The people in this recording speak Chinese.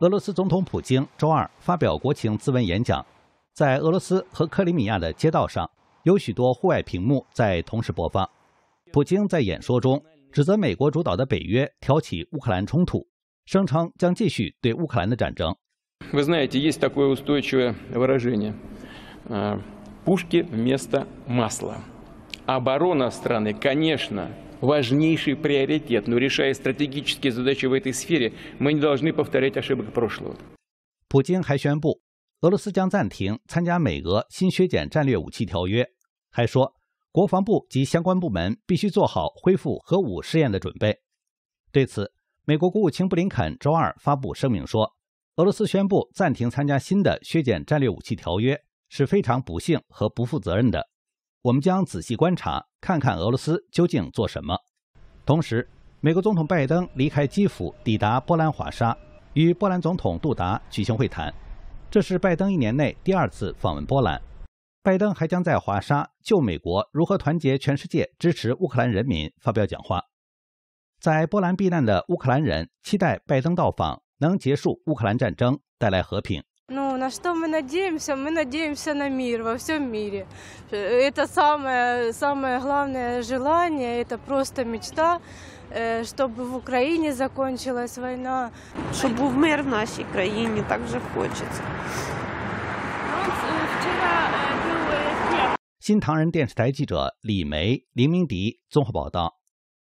俄罗斯总统普京周二发表国情咨文演讲，在俄罗斯和克里米亚的街道上，有许多户外屏幕在同时播放。普京在演说中指责美国主导的北约挑起乌克兰冲突，声称将继续对乌克兰的战争。普京还宣布，俄罗斯将暂停参加美俄新削减战略武器条约，还说，国防部及相关部门必须做好恢复核武试验的准备。对此，美国国务卿布林肯周二发布声明说，俄罗斯宣布暂停参加新的削减战略武器条约是非常不幸和不负责任的。我们将仔细观察，看看俄罗斯究竟做什么。同时，美国总统拜登离开基辅，抵达波兰华沙，与波兰总统杜达举行会谈。这是拜登一年内第二次访问波兰。拜登还将在华沙就美国如何团结全世界支持乌克兰人民发表讲话。在波兰避难的乌克兰人期待拜登到访能结束乌克兰战争，带来和平。на что мы надеемся? Мы надеемся на мир во всем мире. Это самое, самое главное желание, это просто мечта, э, чтобы в Украине закончилась война. Чтобы був мир в нашей стране так же хочется. Э, э, 新唐人电视台记者李梅、林明迪综合报道。